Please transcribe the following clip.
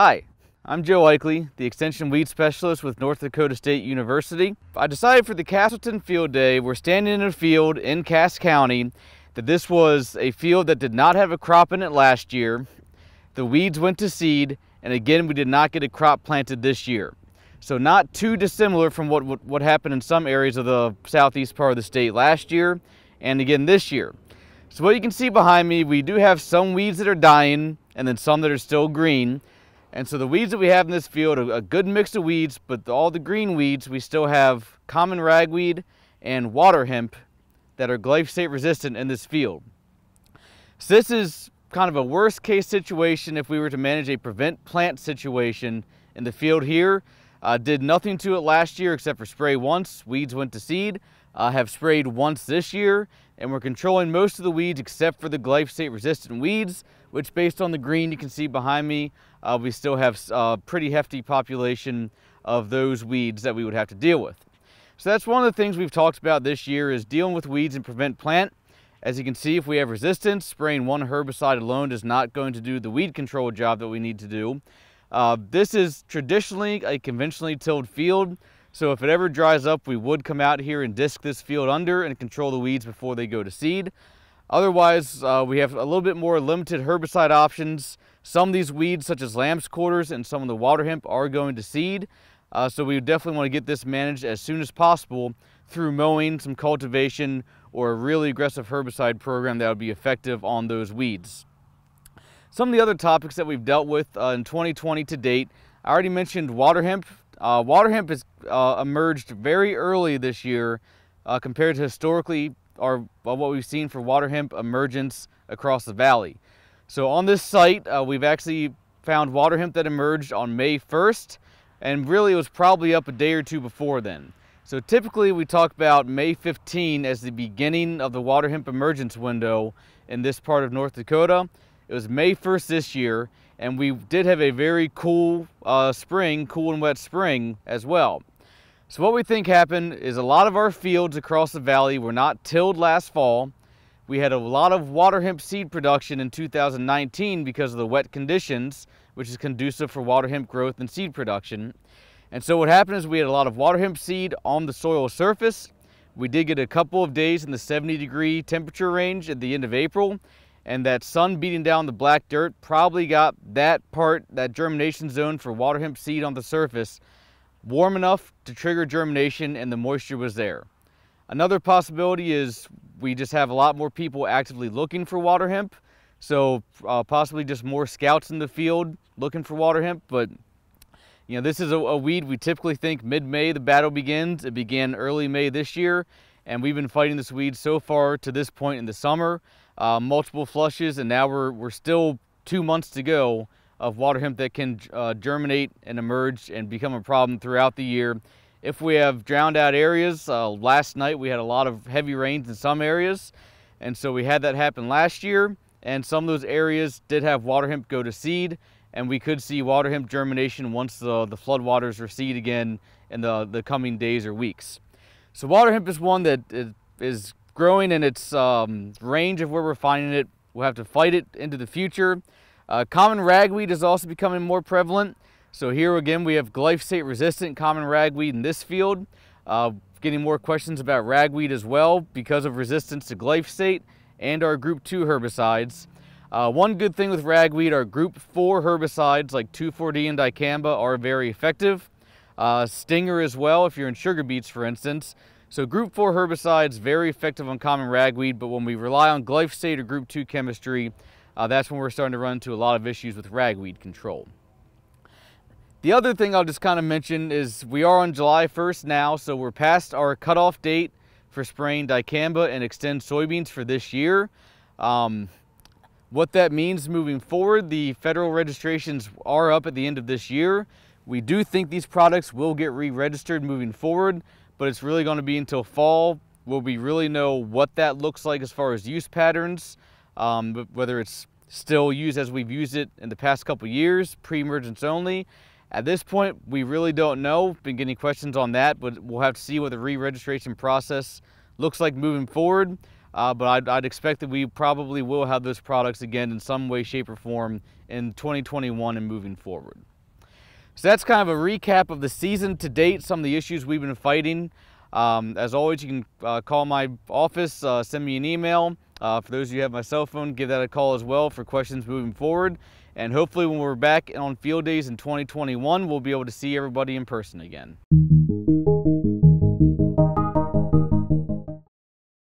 Hi, I'm Joe Eichley, the Extension Weed Specialist with North Dakota State University. I decided for the Castleton Field Day, we're standing in a field in Cass County, that this was a field that did not have a crop in it last year. The weeds went to seed, and again, we did not get a crop planted this year. So not too dissimilar from what, what, what happened in some areas of the southeast part of the state last year, and again this year. So what you can see behind me, we do have some weeds that are dying, and then some that are still green. And so the weeds that we have in this field are a good mix of weeds, but all the green weeds, we still have common ragweed and water hemp that are glyphosate resistant in this field. So this is kind of a worst case situation if we were to manage a prevent plant situation in the field here. Uh, did nothing to it last year except for spray once, weeds went to seed. Uh, have sprayed once this year and we're controlling most of the weeds except for the glyphosate resistant weeds, which based on the green you can see behind me, uh, we still have a uh, pretty hefty population of those weeds that we would have to deal with. So that's one of the things we've talked about this year is dealing with weeds and prevent plant. As you can see, if we have resistance, spraying one herbicide alone is not going to do the weed control job that we need to do. Uh, this is traditionally a conventionally tilled field. So if it ever dries up, we would come out here and disc this field under and control the weeds before they go to seed. Otherwise, uh, we have a little bit more limited herbicide options. Some of these weeds, such as lamb's quarters and some of the water hemp, are going to seed. Uh, so we definitely want to get this managed as soon as possible through mowing, some cultivation, or a really aggressive herbicide program that would be effective on those weeds. Some of the other topics that we've dealt with uh, in 2020 to date, I already mentioned water hemp. Uh, water hemp has uh, emerged very early this year uh, compared to historically or uh, what we've seen for water hemp emergence across the valley. So on this site, uh, we've actually found water hemp that emerged on May 1st, and really it was probably up a day or two before then. So typically we talk about May 15 as the beginning of the water hemp emergence window in this part of North Dakota. It was May 1st this year, and we did have a very cool uh, spring, cool and wet spring as well. So what we think happened is a lot of our fields across the valley were not tilled last fall. We had a lot of water hemp seed production in 2019 because of the wet conditions, which is conducive for water hemp growth and seed production. And so what happened is we had a lot of water hemp seed on the soil surface. We did get a couple of days in the 70 degree temperature range at the end of April, and that sun beating down the black dirt probably got that part, that germination zone for water hemp seed on the surface, warm enough to trigger germination and the moisture was there. Another possibility is we just have a lot more people actively looking for water hemp. So uh, possibly just more scouts in the field looking for water hemp. But, you know, this is a, a weed we typically think mid-May the battle begins. It began early May this year and we've been fighting this weed so far to this point in the summer, uh, multiple flushes, and now we're, we're still two months to go of water hemp that can uh, germinate and emerge and become a problem throughout the year. If we have drowned out areas, uh, last night we had a lot of heavy rains in some areas, and so we had that happen last year, and some of those areas did have water hemp go to seed, and we could see water hemp germination once the, the floodwaters recede again in the, the coming days or weeks. So water hemp is one that is growing in its um, range of where we're finding it. We'll have to fight it into the future. Uh, common ragweed is also becoming more prevalent. So here again, we have glyphosate resistant common ragweed in this field. Uh, getting more questions about ragweed as well because of resistance to glyphosate and our group 2 herbicides. Uh, one good thing with ragweed, our group 4 herbicides like 2,4-D and dicamba are very effective. Uh, Stinger as well, if you're in sugar beets, for instance. So group 4 herbicides, very effective on common ragweed, but when we rely on glyphosate or group 2 chemistry, uh, that's when we're starting to run into a lot of issues with ragweed control. The other thing I'll just kind of mention is we are on July 1st now, so we're past our cutoff date for spraying dicamba and extend soybeans for this year. Um, what that means moving forward, the federal registrations are up at the end of this year. We do think these products will get re-registered moving forward, but it's really gonna be until fall where we really know what that looks like as far as use patterns, um, whether it's still used as we've used it in the past couple years, pre-emergence only. At this point, we really don't know. Been getting questions on that, but we'll have to see what the re-registration process looks like moving forward. Uh, but I'd, I'd, expect that we probably will have those products again in some way, shape, or form in 2021 and moving forward. So that's kind of a recap of the season to date, some of the issues we've been fighting. Um, as always, you can uh, call my office, uh, send me an email. Uh, for those of you who have my cell phone, give that a call as well for questions moving forward. And hopefully when we're back on field days in 2021, we'll be able to see everybody in person again.